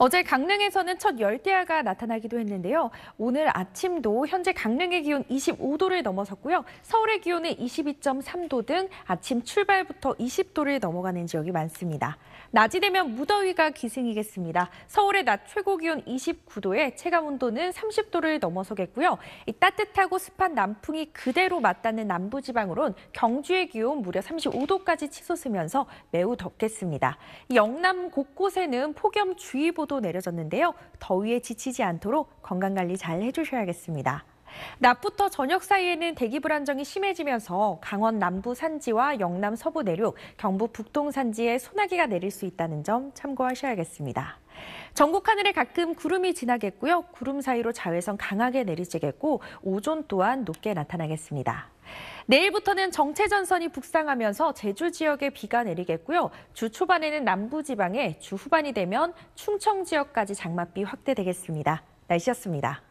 어제 강릉에서는 첫 열대야가 나타나기도 했는데요. 오늘 아침도 현재 강릉의 기온 25도를 넘어섰고요. 서울의 기온은 22.3도 등 아침 출발부터 20도를 넘어가는 지역이 많습니다. 낮이 되면 무더위가 기승이겠습니다. 서울의 낮 최고 기온 29도에 체감 온도는 30도를 넘어서겠고요. 따뜻하고 습한 남풍이 그대로 맞닿는 남부지방으론 경주의 기온 무려 35도까지 치솟으면서 매우 덥겠습니다. 영남 곳곳에는 폭염주의보 1 0도 내려졌는데요. 더위에 지치지 않도록 건강관리 잘 해주셔야겠습니다. 낮부터 저녁 사이에는 대기 불안정이 심해지면서 강원 남부 산지와 영남 서부 내륙, 경북 북동 산지에 소나기가 내릴 수 있다는 점 참고하셔야겠습니다. 전국 하늘에 가끔 구름이 지나겠고요. 구름 사이로 자외선 강하게 내리쬐겠고 오존 또한 높게 나타나겠습니다. 내일부터는 정체전선이 북상하면서 제주 지역에 비가 내리겠고요. 주 초반에는 남부 지방에 주 후반이 되면 충청 지역까지 장맛비 확대되겠습니다. 날씨였습니다.